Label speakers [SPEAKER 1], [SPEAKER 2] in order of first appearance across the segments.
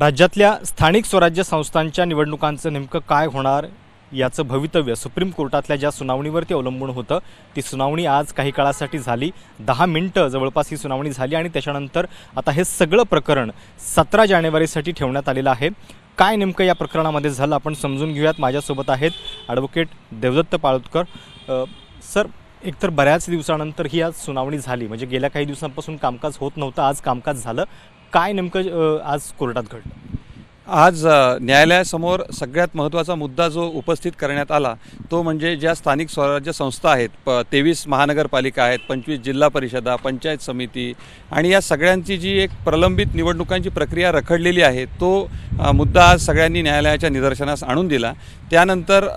[SPEAKER 1] राज्यातल्या स्थानिक स्वराज्य संस्थांच्या निवडणुकांचं नेमकं काय होणार याचं भवितव्य सुप्रीम कोर्टातल्या ज्या सुनावणीवरती अवलंबून होतं ती सुनावणी आज काही काळासाठी झाली दहा मिनटं जवळपास ही सुनावणी झाली आणि त्याच्यानंतर आता हे सगळं प्रकरण सतरा जानेवारीसाठी ठेवण्यात आलेलं आहे काय नेमकं या प्रकरणामध्ये झालं आपण समजून घेऊयात माझ्यासोबत आहेत ॲडव्होकेट देवदत्त पाळुतकर सर एकतर बऱ्याच दिवसानंतर ही आज सुनावणी झाली म्हणजे गेल्या काही दिवसांपासून कामकाज होत नव्हतं आज कामकाज झालं काय नेमकं आज कोर्टात
[SPEAKER 2] घडलं आज न्यायालयासमोर सगळ्यात महत्त्वाचा मुद्दा जो उपस्थित करण्यात आला तो म्हणजे ज्या स्थानिक स्वराज्य संस्था आहेत प तेवीस महानगरपालिका आहेत पंचवीस जिल्हा परिषदा पंचायत समिती आणि या सगळ्यांची जी एक प्रलंबित निवडणुकांची प्रक्रिया रखडलेली आहे तो मुद्दा आज सगळ्यांनी न्यायालयाच्या निदर्शनास आणून दिला त्यानंतर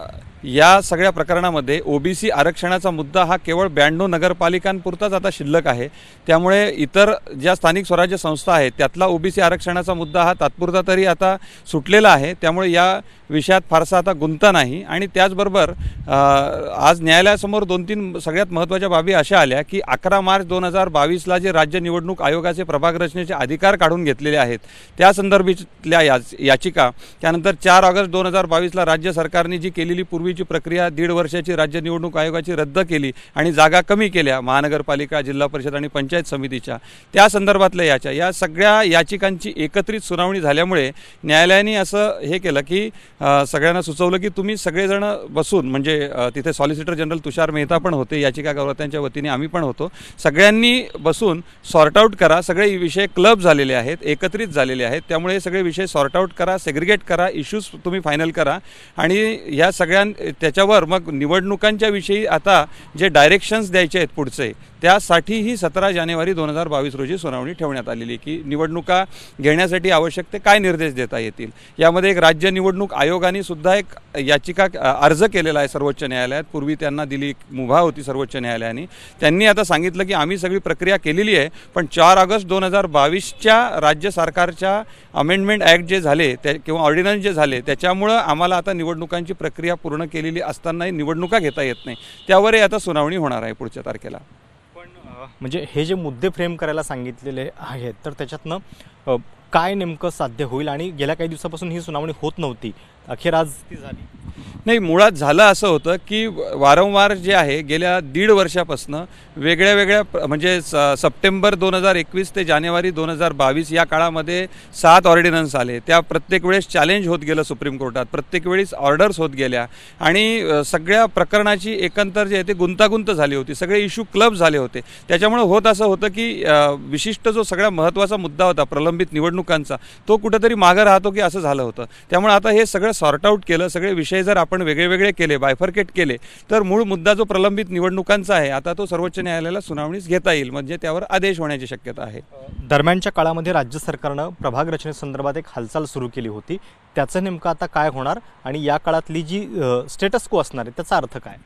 [SPEAKER 2] या सगळ्या प्रकरणामध्ये ओबीसी आरक्षणाचा मुद्दा हा केवळ ब्याण्णव नगरपालिकांपुरताच आता शिल्लक आहे त्यामुळे इतर ज्या स्थानिक स्वराज्य संस्था आहेत त्यातला ओबीसी आरक्षणाचा मुद्दा हा तात्पुरता तरी आता सुटलेला आहे त्यामुळे या विषयात फारसा आता गुंता नाही आणि त्याचबरोबर आज न्यायालयासमोर दोन तीन सगळ्यात महत्त्वाच्या बाबी अशा आल्या की अकरा मार्च दोन हजार बावीसला जे राज्य निवडणूक आयोगाचे प्रभाग रचनेचे अधिकार काढून घेतलेले आहेत त्या संदर्भातल्या याचिका त्यानंतर चार ऑगस्ट दोन हजार बावीसला राज्य सरकारने जी केलेली पूर्वी ची प्रक्रिया दीड वर्षाची राज्य निवडणूक आयोगाची रद्द केली आणि जागा कमी केल्या महानगरपालिका जिल्हा परिषद आणि पंचायत समितीच्या त्या संदर्भातल्या याच्या या सगळ्या याचिकांची एकत्रित सुनावणी झाल्यामुळे न्यायालयाने असं हे केलं की सगळ्यांना सुचवलं की तुम्ही सगळेजण बसून म्हणजे तिथे सॉलिसिटर जनरल तुषार मेहता पण होते याचिकाकर्त्यांच्या वतीने आम्ही पण होतो सगळ्यांनी बसून सॉर्ट आऊट करा सगळे विषय क्लब झालेले आहेत एकत्रित झालेले आहेत त्यामुळे हे सगळे विषय सॉर्ट आऊट करा सेग्रिगेट करा इश्यूज तुम्ही फायनल करा आणि या सगळ्यां त्याच्यावर मग निवडणुकांच्या विषयी आता जे डायरेक्शन्स द्यायचे आहेत पुढचे त्यासाठीही सतरा जानेवारी दोन हजार बावीस रोजी सुनावणी ठेवण्यात आलेली की निवडणुका घेण्यासाठी आवश्यक ते काय निर्देश देता येतील यामध्ये एक राज्य निवडणूक आयोगाने सुद्धा एक याचिका अर्ज केलेला आहे सर्वोच्च न्यायालयात पूर्वी त्यांना दिली मुभा होती सर्वोच्च न्यायालयाने त्यांनी आता सांगितलं की आम्ही सगळी प्रक्रिया केलेली आहे पण चार ऑगस्ट दोन हजार बावीसच्या राज्य सरकारच्या अमेंडमेंट ॲक्ट जे झाले त्या किंवा ऑर्डिनन्स जे झाले त्याच्यामुळं आम्हाला आता निवडणुकांची प्रक्रिया पूर्ण केलेली असतानाही निवडणुका घेता येत नाही त्यावरही आता सुनावणी होणार आहे पुढच्या तारखेला
[SPEAKER 1] पण म्हणजे हे जे मुद्दे फ्रेम करायला सांगितलेले आहेत तर त्याच्यातनं काय नेमकं साध्य होईल आणि गेल्या काही दिवसापासून ही सुनावणी होत नव्हती अखेर आज ती झाली नाही मुळात झालं
[SPEAKER 2] असं होतं की वारंवार जे आहे गेल्या दीड वर्षापासनं वेगळ्या वेगळ्या म्हणजे स सप्टेंबर दोन हजार एकवीस ते जानेवारी दोन हजार बावीस या काळामध्ये सात ऑर्डिनन्स आले त्या प्रत्येक वेळेस चॅलेंज होत गेलं सुप्रीम कोर्टात प्रत्येक वेळेस ऑर्डर्स होत गेल्या आणि सगळ्या प्रकरणाची एकंतर जे आहे ते गुंतागुंत झाली होती सगळे इशू क्लब झाले होते त्याच्यामुळे होत असं होतं की विशिष्ट जो सगळ्या महत्त्वाचा मुद्दा होता प्रलंबित निवडणुकांचा तो कुठेतरी मागं राहतो की असं झालं होतं त्यामुळे आता हे सगळं सॉर्ट आऊट केलं सगळे विषय जर आपण वेगळेवेगळे केले बायफर्केट केले तर मूळ मुद्दा जो प्रलंबित निवडणुकांचा आहे आता तो सर्वोच्च न्यायालयाला सुनावणीस घेता येईल म्हणजे त्यावर आदेश होण्याची शक्यता आहे
[SPEAKER 1] दरम्यानच्या काळामध्ये राज्य सरकारनं प्रभाग रचनेसंदर्भात एक हालचाल सुरू केली होती त्याचं नेमकं आता काय होणार आणि या काळातली जी स्टेटस को
[SPEAKER 2] असणार आहे त्याचा अर्थ काय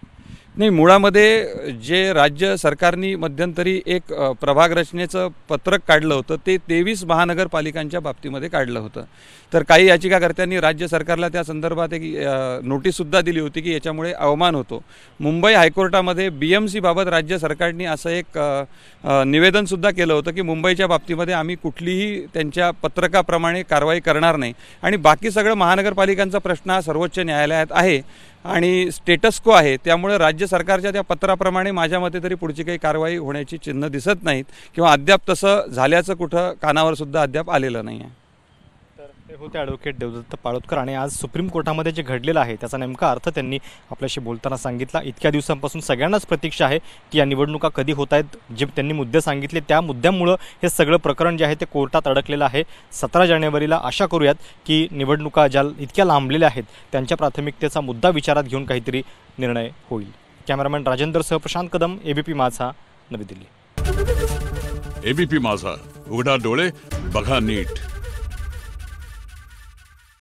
[SPEAKER 2] नाही मुळामध्ये जे राज्य सरकारनी मध्यंतरी एक प्रभाग रचनेचं पत्रक काढलं होतं ते तेवीस महानगरपालिकांच्या बाबतीमध्ये काढलं होतं तर काही याचिकाकर्त्यांनी राज्य सरकारला त्या संदर्भात एक नोटीससुद्धा दिली होती की याच्यामुळे अवमान होतो मुंबई हायकोर्टामध्ये बी एम सीबाबत राज्य सरकारने असं एक निवेदनसुद्धा केलं होतं की मुंबईच्या बाबतीमध्ये आम्ही कुठलीही त्यांच्या पत्रकाप्रमाणे कारवाई करणार नाही आणि बाकी सगळं महानगरपालिकांचा प्रश्न हा सर्वोच्च न्यायालयात आहे आणि स्टेटस को आहे त्यामुळे राज्य सरकारच्या त्या पत्राप्रमाणे माझ्या मते तरी पुढची काही कारवाई होण्याची चिन्ह दिसत नाहीत किंवा अद्याप तसं झाल्याचं कुठं कानावर सुद्धा अद्याप आलेलं नाही आहे
[SPEAKER 1] होते ॲडव्होकेट देवदत्त पाळोदकर आणि आज सुप्रीम कोर्टामध्ये जे घडलेलं आहे त्याचा नेमका अर्थ त्यांनी आपल्याशी बोलताना सांगितला इतक्या दिवसांपासून सगळ्यांनाच प्रतीक्षा आहे की या निवडणुका कधी होत आहेत जे त्यांनी मुद्दे सांगितले त्या मुद्द्यामुळं हे सगळं प्रकरण जे आहे ते कोर्टात अडकलेलं आहे सतरा जानेवारीला आशा करूयात की निवडणुका ज्या इतक्या लांबलेल्या आहेत त्यांच्या प्राथमिकतेचा मुद्दा विचारात घेऊन काहीतरी निर्णय होईल कॅमेरामॅन राजेंद्र सह प्रशांत कदम एबीपी माझा नवी दिल्ली
[SPEAKER 2] एबीपी माझा उघडा डोळे बघा नीट